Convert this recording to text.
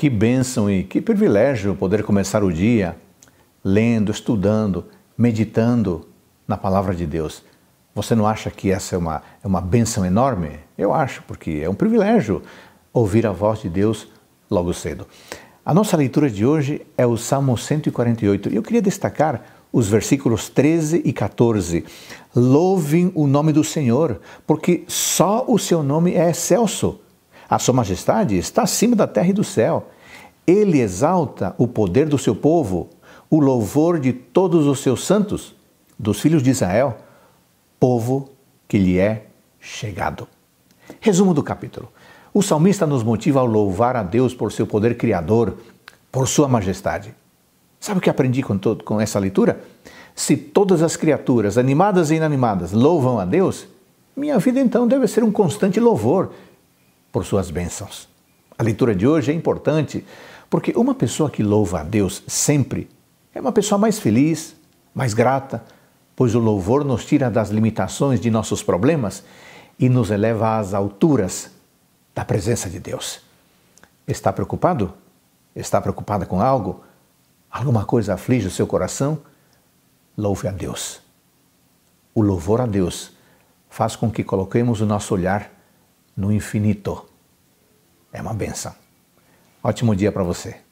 Que bênção e que privilégio poder começar o dia lendo, estudando, meditando na palavra de Deus. Você não acha que essa é uma, é uma bênção enorme? Eu acho, porque é um privilégio ouvir a voz de Deus logo cedo. A nossa leitura de hoje é o Salmo 148 e eu queria destacar os versículos 13 e 14. Louvem o nome do Senhor, porque só o seu nome é excelso a sua majestade está acima da terra e do céu. Ele exalta o poder do seu povo, o louvor de todos os seus santos, dos filhos de Israel, povo que lhe é chegado. Resumo do capítulo. O salmista nos motiva a louvar a Deus por seu poder criador, por sua majestade. Sabe o que aprendi com, todo, com essa leitura? Se todas as criaturas, animadas e inanimadas, louvam a Deus, minha vida então deve ser um constante louvor, por suas bênçãos. A leitura de hoje é importante porque uma pessoa que louva a Deus sempre é uma pessoa mais feliz, mais grata, pois o louvor nos tira das limitações de nossos problemas e nos eleva às alturas da presença de Deus. Está preocupado? Está preocupada com algo? Alguma coisa aflige o seu coração? Louve a Deus. O louvor a Deus faz com que coloquemos o nosso olhar no infinito é uma benção. Ótimo dia para você.